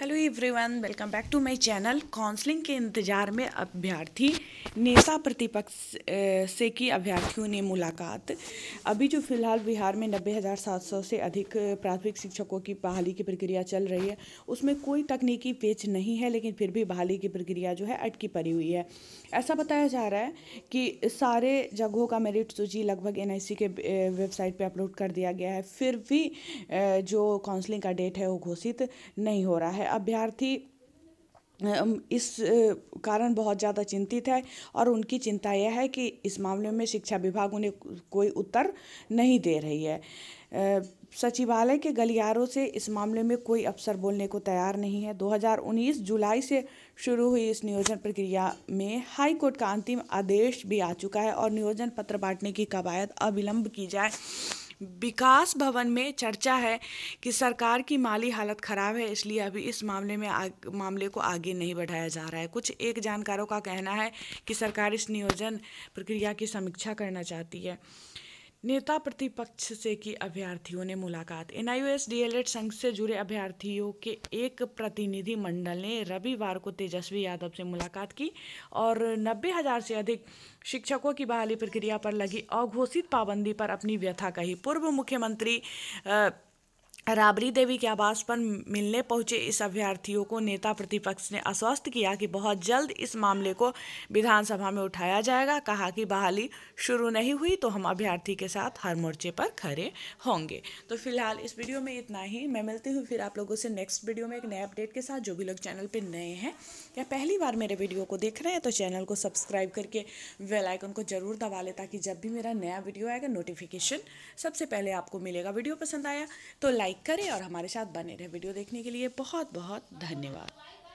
hello everyone welcome back to my channel counselling के इंतज़ार में अभ्यर्थी नेता प्रतिपक्ष से की अभ्यर्थियों ने मुलाकात अभी जो फिलहाल बिहार में नब्बे हज़ार सात सौ से अधिक प्राथमिक शिक्षकों की बहाली की प्रक्रिया चल रही है उसमें कोई तकनीकी पेच नहीं है लेकिन फिर भी बहाली की प्रक्रिया जो है अटकी पड़ी हुई है ऐसा बताया जा रहा है कि सारे जगहों का मेरिट सूची लगभग एन के वेबसाइट पर अपलोड कर दिया गया है फिर भी जो काउंसलिंग का डेट है वो घोषित नहीं हो रहा है अभ्यर्थी इस कारण बहुत ज़्यादा चिंतित है और उनकी चिंता यह है कि इस मामले में शिक्षा विभाग उन्हें कोई उत्तर नहीं दे रही है सचिवालय के गलियारों से इस मामले में कोई अफसर बोलने को तैयार नहीं है 2019 जुलाई से शुरू हुई इस नियोजन प्रक्रिया में हाई कोर्ट का अंतिम आदेश भी आ चुका है और नियोजन पत्र बांटने की कवायद अविलंब की जाए विकास भवन में चर्चा है कि सरकार की माली हालत ख़राब है इसलिए अभी इस मामले में मामले को आगे नहीं बढ़ाया जा रहा है कुछ एक जानकारों का कहना है कि सरकार इस नियोजन प्रक्रिया की समीक्षा करना चाहती है नेता प्रतिपक्ष से की अभ्यर्थियों ने मुलाकात एनआईओएस डीएलएड संघ से जुड़े अभ्यर्थियों के एक प्रतिनिधि मंडल ने रविवार को तेजस्वी यादव से मुलाकात की और नब्बे हजार से अधिक शिक्षकों की बहाली प्रक्रिया पर लगी अघोषित पाबंदी पर अपनी व्यथा कही पूर्व मुख्यमंत्री आ, राबरी देवी के आवास पर मिलने पहुंचे इस अभ्यर्थियों को नेता प्रतिपक्ष ने आश्वस्त किया कि बहुत जल्द इस मामले को विधानसभा में उठाया जाएगा कहा कि बहाली शुरू नहीं हुई तो हम अभ्यर्थी के साथ हर मोर्चे पर खड़े होंगे तो फिलहाल इस वीडियो में इतना ही मैं मिलती हूँ फिर आप लोगों से नेक्स्ट वीडियो में एक नए अपडेट के साथ जो भी लोग चैनल पर नए हैं या पहली बार मेरे वीडियो को देख रहे हैं तो चैनल को सब्सक्राइब करके वेलाइकन को जरूर दबा लें ताकि जब भी मेरा नया वीडियो आएगा नोटिफिकेशन सबसे पहले आपको मिलेगा वीडियो पसंद आया तो लाइक लाइक करें और हमारे साथ बने रहें वीडियो देखने के लिए बहुत बहुत धन्यवाद